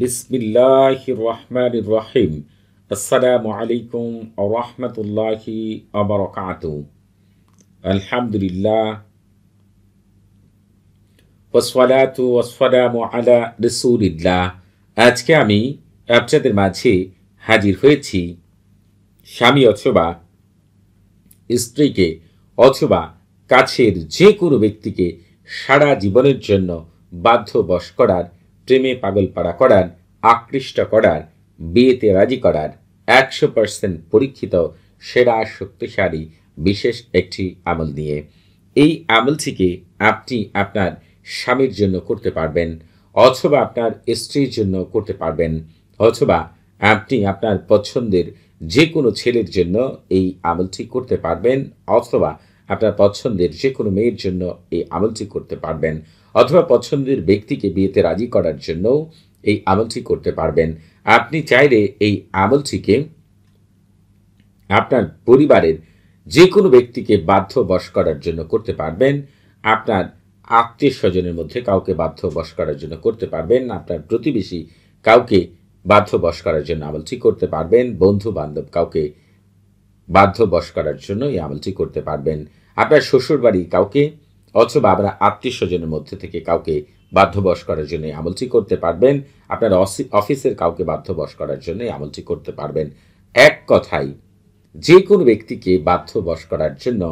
বিসমিল্লাহ রহমান রহিম আসসালামু আলাইকুম রহমতুল্লাহি আবরকাত আলহামদুলিল্লাহ ওসলাতু ওসলামু আলা রসুলিল্লাহ আজকে আমি আপনাদের মাঝে হাজির হয়েছি স্বামী অথবা স্ত্রীকে অথবা কাছের যে কোনো ব্যক্তিকে সারা জীবনের জন্য বাধ্য বশ করার প্রেমে পাগলপাড়া করার আকৃষ্ট করার বিয়েতে রাজি করার একশো পার্সেন্ট পরীক্ষিত সেরা শক্তিশালী বিশেষ একটি আমল নিয়ে এই আমলটিকে আপনি আপনার স্বামীর জন্য করতে পারবেন অথবা আপনার স্ত্রীর জন্য করতে পারবেন অথবা আপনি আপনার পছন্দের যে কোনো ছেলের জন্য এই আমলটি করতে পারবেন অথবা আপনার পছন্দের যে কোনো মেয়ের জন্য এই আমলটি করতে পারবেন অথবা পছন্দের ব্যক্তিকে বিয়েতে রাজি করার জন্য এই আমলটি করতে পারবেন আপনি চাইলে এই আমলটিকে আপনার পরিবারের যে কোনো ব্যক্তিকে বাধ্য বশ করার জন্য করতে পারবেন আপনার আত্মীয় স্বজনের মধ্যে কাউকে বাধ্য বশ করার জন্য করতে পারবেন আপনার প্রতিবেশী কাউকে বাধ্য বশ করার জন্য আমলটি করতে পারবেন বন্ধু বান্ধব কাউকে বাধ্য বশ করার জন্য এই আমলটি করতে পারবেন আপনার শ্বশুরবাড়ি কাউকে অথবা আপনারা আত্মীয় স্বজনের মধ্যে থেকে কাউকে বাধ্যবশ করার জন্য আমলটি করতে পারবেন আপনার অফিসের কাউকে বাধ্যবশ করার জন্য আমলটি করতে পারবেন এক কথাই যে কোনো ব্যক্তিকে বাধ্যবশ করার জন্য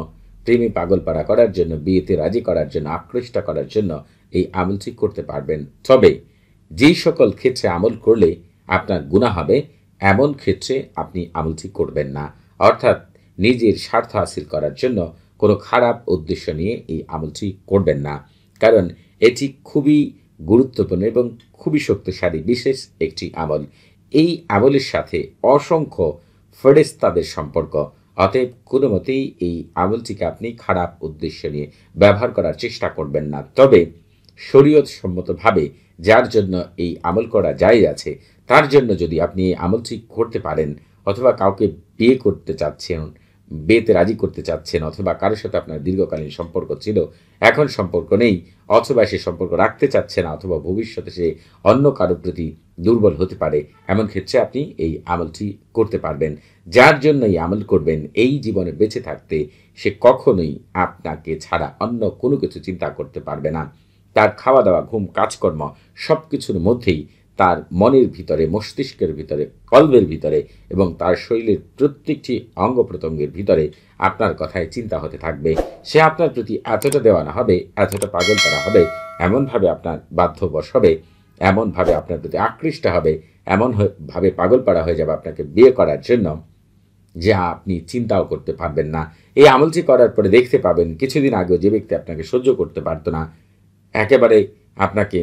প্রেমে পাগলপাড়া করার জন্য বিয়েতে রাজি করার জন্য আকৃষ্ট করার জন্য এই আমলটি করতে পারবেন তবে যেই সকল ক্ষেত্রে আমল করলে আপনার গুণা হবে এমন ক্ষেত্রে আপনি আমলটি করবেন না অর্থাৎ নিজের স্বার্থ হাসিল করার জন্য কোনো খারাপ উদ্দেশ্য নিয়ে এই আমলটি করবেন না কারণ এটি খুবই গুরুত্বপূর্ণ এবং খুবই শক্তিশালী বিশেষ একটি আমল এই আমলের সাথে অসংখ্য ফেরেস্তাদের সম্পর্ক অতএব কোনো মতেই এই আমলটিকে আপনি খারাপ উদ্দেশ্য নিয়ে ব্যবহার করার চেষ্টা করবেন না তবে শরীয়ত সম্মতভাবে যার জন্য এই আমল করা যায় আছে তার জন্য যদি আপনি এই আমলটি করতে পারেন অথবা কাউকে বিয়ে করতে চাচ্ছেন বেতে রাজি করতে চাচ্ছেন অথবা কারোর সাথে আপনার দীর্ঘকালীন সম্পর্ক ছিল এখন সম্পর্ক নেই অথবা সে সম্পর্ক রাখতে চাচ্ছে না অথবা ভবিষ্যতে সে অন্য কারোর প্রতি দুর্বল হতে পারে এমন ক্ষেত্রে আপনি এই আমলটি করতে পারবেন যার জন্য এই আমল করবেন এই জীবনে বেঁচে থাকতে সে কখনোই আপনাকে ছাড়া অন্য কোনো কিছু চিন্তা করতে পারবে না তার খাওয়া দাওয়া ঘুম কাজকর্ম সব কিছুর মধ্যেই তার মনের ভিতরে মস্তিষ্কের ভিতরে কল্পের ভিতরে এবং তার শরীরের প্রত্যেকটি অঙ্গ প্রত্যঙ্গের ভিতরে আপনার কথায় চিন্তা হতে থাকবে সে আপনার প্রতি এতটা দেওয়ানো হবে এতটা পাগল করা হবে এমনভাবে আপনার বাধ্যবশ হবে এমনভাবে আপনার প্রতি আকৃষ্ট হবে এমন ভাবে পাগল পাড়া হয়ে যাবে আপনাকে বিয়ে করার জন্য যা আপনি চিন্তাও করতে পারবেন না এই আমলচি করার পরে দেখতে পাবেন কিছুদিন আগেও যে ব্যক্তি আপনাকে সহ্য করতে পারতো না একেবারে আপনাকে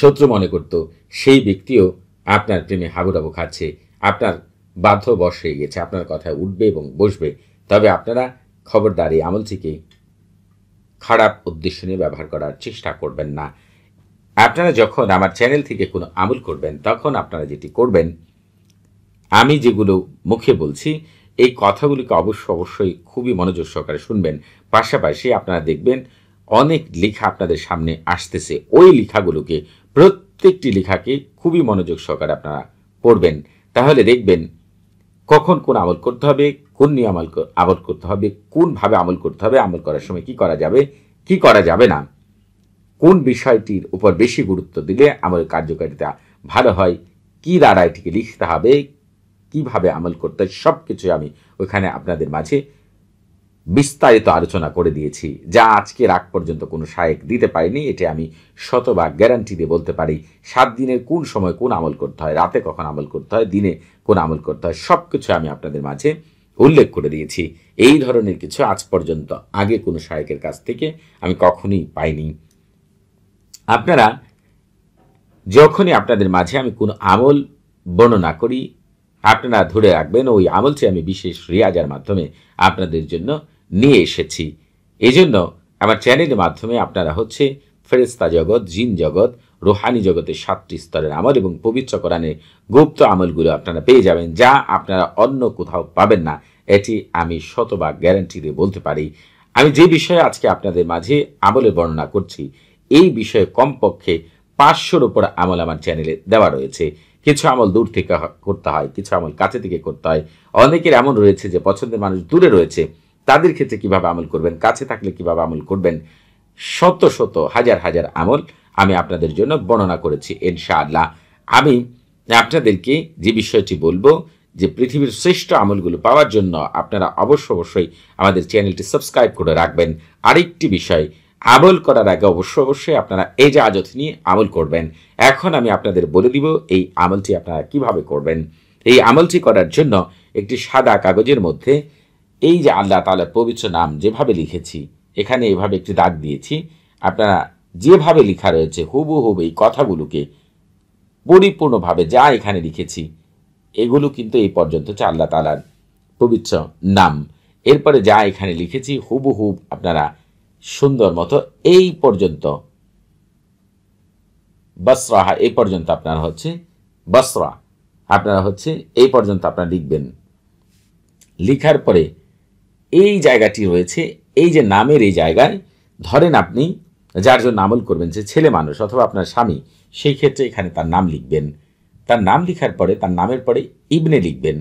শত্রু মনে করত সেই ব্যক্তিও আপনার প্রেমে হাবুডাবু খাচ্ছে আপনার বাধ্য বস হয়ে গেছে আপনার কথায় উঠবে এবং বসবে তবে আপনারা খবরদারি আমল আমলটিকে খারাপ উদ্দেশ্য নিয়ে ব্যবহার করার চেষ্টা করবেন না আপনারা যখন আমার চ্যানেল থেকে কোনো আমল করবেন তখন আপনারা যেটি করবেন আমি যেগুলো মুখে বলছি এই কথাগুলিকে অবশ্য অবশ্যই খুবই মনোযোগ সহকারে শুনবেন পাশাপাশি আপনারা দেখবেন অনেক লেখা আপনাদের সামনে আসতেছে ওই লেখাগুলোকে প্রত্যেকটি লেখাকে খুবই মনোযোগ সহকারে আপনারা পড়বেন তাহলে দেখবেন কখন কোন আমল করতে হবে কোন নিয়ে আমল আমল করতে হবে কোনভাবে আমল করতে হবে আমল করার সময় কি করা যাবে কি করা যাবে না কোন বিষয়টির উপর বেশি গুরুত্ব দিলে আমার কার্যকারিতা ভালো হয় কি দ্বারা এটিকে লিখতে হবে কিভাবে আমল করতে হয় সব কিছু আমি ওইখানে আপনাদের মাঝে বিস্তারিত আলোচনা করে দিয়েছি যা আজকের আগ পর্যন্ত কোনো শায়েক দিতে পারিনি এটি আমি শতভাগ গ্যারান্টি দিয়ে বলতে পারি সাত দিনের কোন সময় কোন আমল করতে হয় রাতে কখন আমল করতে হয় দিনে কোন আমল করতে হয় সব কিছু আমি আপনাদের মাঝে উল্লেখ করে দিয়েছি এই ধরনের কিছু আজ পর্যন্ত আগে কোনো সায়কের কাছ থেকে আমি কখনই পাইনি আপনারা যখনই আপনাদের মাঝে আমি কোনো আমল বর্ণনা করি আপনারা ধরে রাখবেন ওই আমলটি আমি বিশেষ রিয়াজার মাধ্যমে আপনাদের জন্য নিয়ে এসেছি এই জন্য আমার চ্যানেলের মাধ্যমে আপনারা হচ্ছে ফেরেস্তা জগৎ জিন জগৎ রোহানি জগতের সাতটি স্তরের আমল এবং পবিত্র করানে গুপ্ত আমলগুলো আপনারা পেয়ে যাবেন যা আপনারা অন্য কোথাও পাবেন না এটি আমি শতভাগ গ্যারান্টি দিয়ে বলতে পারি আমি যে বিষয়ে আজকে আপনাদের মাঝে আমলের বর্ণনা করছি এই বিষয়ে কমপক্ষে পাঁচশোর ওপর আমল আমার চ্যানেলে দেওয়া রয়েছে কিছু আমল দূর থেকে করতে হয় কিছু আমল কাছে থেকে করতে হয় অনেকের এমন রয়েছে যে পছন্দের মানুষ দূরে রয়েছে তাদের ক্ষেত্রে কিভাবে আমল করবেন কাছে থাকলে কিভাবে আমল করবেন শত শত হাজার হাজার আমল আমি আপনাদের জন্য বর্ণনা করেছি ইনশাআল্লাহ আমি আপনাদেরকে যে বিষয়টি বলবো যে পৃথিবীর শ্রেষ্ঠ আমলগুলো পাওয়ার জন্য আপনারা অবশ্য অবশ্যই আমাদের চ্যানেলটি সাবস্ক্রাইব করে রাখবেন আরেকটি বিষয় আমল করার আগে অবশ্য অবশ্যই আপনারা এই যে আজত নিয়ে আমল করবেন এখন আমি আপনাদের বলে দিব এই আমলটি আপনারা কিভাবে করবেন এই আমলটি করার জন্য একটি সাদা কাগজের মধ্যে এই যে আল্লাহ তালার পবিত্র নাম যেভাবে লিখেছি এখানে এভাবে একটি দাগ দিয়েছি আপনারা যেভাবে লেখা রয়েছে হুবহুব এই কথাগুলোকে পরিপূর্ণভাবে যা এখানে লিখেছি এগুলো কিন্তু এই পর্যন্ত হচ্ছে আল্লাহ তালার পবিত্র নাম এরপরে যা এখানে লিখেছি হুবহুব আপনারা সুন্দর মতো এই পর্যন্ত বসরাহা এই পর্যন্ত আপনারা হচ্ছে বসরা আপনারা হচ্ছে এই পর্যন্ত আপনারা লিখবেন লিখার পরে এই জায়গাটি রয়েছে এই যে নামের এই জায়গায় ধরেন আপনি যার জন্য আমল করবেন যে ছেলে মানুষ অথবা আপনার স্বামী সেই ক্ষেত্রে এখানে তার নাম লিখবেন তার নাম লিখার পরে তার নামের পরে ইবনে লিখবেন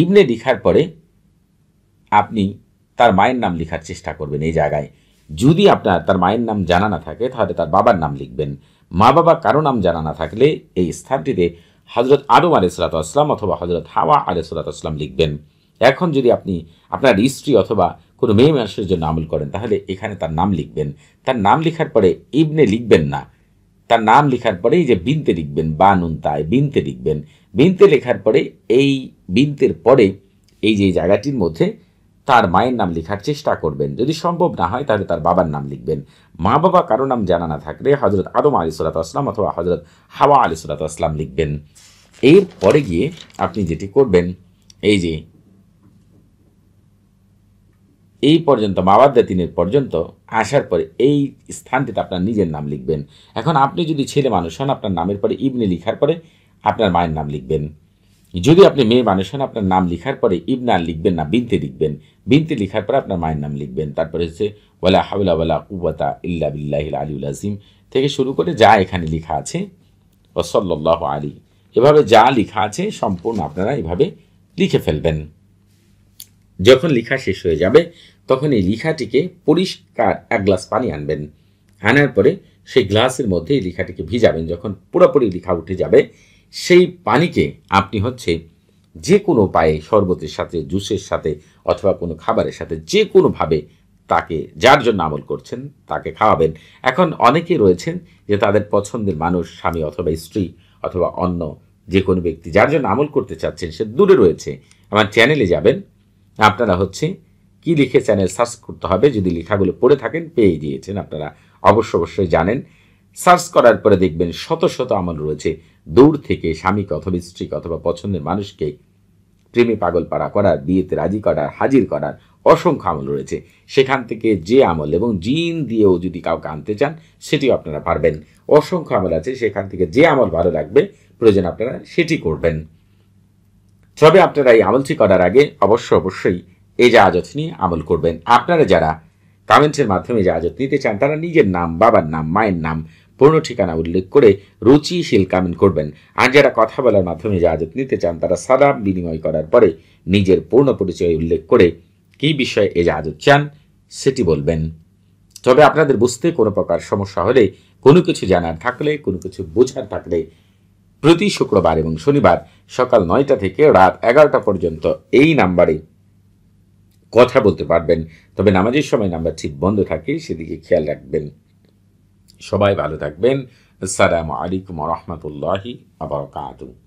ইবনে লিখার পরে আপনি তার মায়ের নাম লিখার চেষ্টা করবেন এই জায়গায় যদি আপনার তার মায়ের নাম জানা না থাকে তাহলে তার বাবার নাম লিখবেন মা বাবা কারো নাম জানা না থাকলে এই স্থানটিতে হজরত আদম আসলাম অথবা হজরত হাওয়া আলিসাল্লাম লিখবেন এখন যদি আপনি আপনার স্ত্রী অথবা কোনো মেয়ে মানুষের জন্য আমল করেন তাহলে এখানে তার নাম লিখবেন তার নাম লেখার পরে ইবনে লিখবেন না তার নাম লেখার পরে এই যে বিনতে লিখবেন বা নুন তায় বিনতে লিখবেন বিনতে লেখার পরে এই বিনতের পরে এই যে জায়গাটির মধ্যে তার মায়ের নাম লেখার চেষ্টা করবেন যদি সম্ভব না হয় তাহলে তার বাবার নাম লিখবেন মা বাবা কারো নাম জানা না থাকলে হজরত আদম আলী আসলাম অথবা হজরত হাওয়া আলী আসলাম লিখবেন এর পরে গিয়ে আপনি যেটি করবেন এই যে এই পর্যন্ত মাবাদ্দা তিনের পর্যন্ত আসার পরে এই স্থানটিতে আপনার নিজের নাম লিখবেন এখন আপনি যদি ছেলে মানুষ হন আপনার নামের পরে ইবনে লিখার পরে আপনার মায়ের নাম লিখবেন যদি আপনি মেয়ে মানুষ হন আপনার নাম লিখার পরে ইবনা লিখবেন না বিনতে লিখবেন বিনতে লিখার পরে আপনার মায়ের নাম লিখবেন তারপরে হচ্ছে ওয়ালা হাউলা ওয়ালা কুবতা ইল্লা বিল্লাহ আলিউল আজিম থেকে শুরু করে যা এখানে লেখা আছে ওসল্লাহ আলী এভাবে যা লেখা আছে সম্পূর্ণ আপনারা এভাবে লিখে ফেলবেন যখন লিখা শেষ হয়ে যাবে তখন এই লিখাটিকে পরিষ্কার এক গ্লাস পানি আনবেন আনার পরে সেই গ্লাসের মধ্যে এই লিখাটিকে ভিজাবেন যখন পুরোপুরি লিখা উঠে যাবে সেই পানিকে আপনি হচ্ছে যে কোনো পায়ে শরবতের সাথে জুসের সাথে অথবা কোনো খাবারের সাথে যে কোনোভাবে তাকে যার জন্য আমল করছেন তাকে খাওয়াবেন এখন অনেকে রয়েছেন যে তাদের পছন্দের মানুষ স্বামী অথবা স্ত্রী অথবা অন্য যে কোনো ব্যক্তি যার জন্য আমল করতে চাচ্ছেন সে দূরে রয়েছে আমার চ্যানেলে যাবেন আপনারা হচ্ছে কি লিখে চ্যানেল সার্চ করতে হবে যদি লেখাগুলো পড়ে থাকেন পেয়ে গিয়েছেন আপনারা অবশ্য অবশ্যই জানেন সার্চ করার পরে দেখবেন শত শত আমল রয়েছে দূর থেকে স্বামীকে অথবা স্ত্রীকে অথবা পছন্দের মানুষকে প্রেমে পাগল পাড়া করার বিয়েতে রাজি করার হাজির করার অসংখ্য আমল রয়েছে সেখান থেকে যে আমল এবং জিন দিয়েও যদি কাউকে আনতে চান সেটিও আপনারা পারবেন অসংখ্য আমল আছে সেখান থেকে যে আমল ভালো লাগবে প্রয়োজন আপনারা সেটি করবেন তবে আপনারা এই আমলটি করার আগে অবশ্য অবশ্যই এই জাহাজত নিয়ে আমল করবেন আপনারা যারা কমেন্টের মাধ্যমে জাহাজত নিতে চান তারা নিজের নাম বাবার নাম মায়ের নাম পূর্ণ ঠিকানা উল্লেখ করে রুচিশীল কামেন্ট করবেন আর যারা কথা বলার মাধ্যমে জাহাজত নিতে চান তারা সাদা বিনিময় করার পরে নিজের পূর্ণ পরিচয় উল্লেখ করে কী বিষয়ে এ জাহাজত চান সেটি বলবেন তবে আপনাদের বুঝতে কোনো প্রকার সমস্যা হলে কোনো কিছু জানার থাকলে কোনো কিছু বোঝার থাকলে প্রতি শুক্রবার এবং শনিবার সকাল নয়টা থেকে রাত এগারোটা পর্যন্ত এই নাম্বারে কথা বলতে পারবেন তবে নামাজের সময় নাম্বার ঠিক বন্ধ থাকে সেদিকে খেয়াল রাখবেন সবাই ভালো থাকবেন আসসালামু আলাইকুম রহমতুল্লাহি আবরকাতু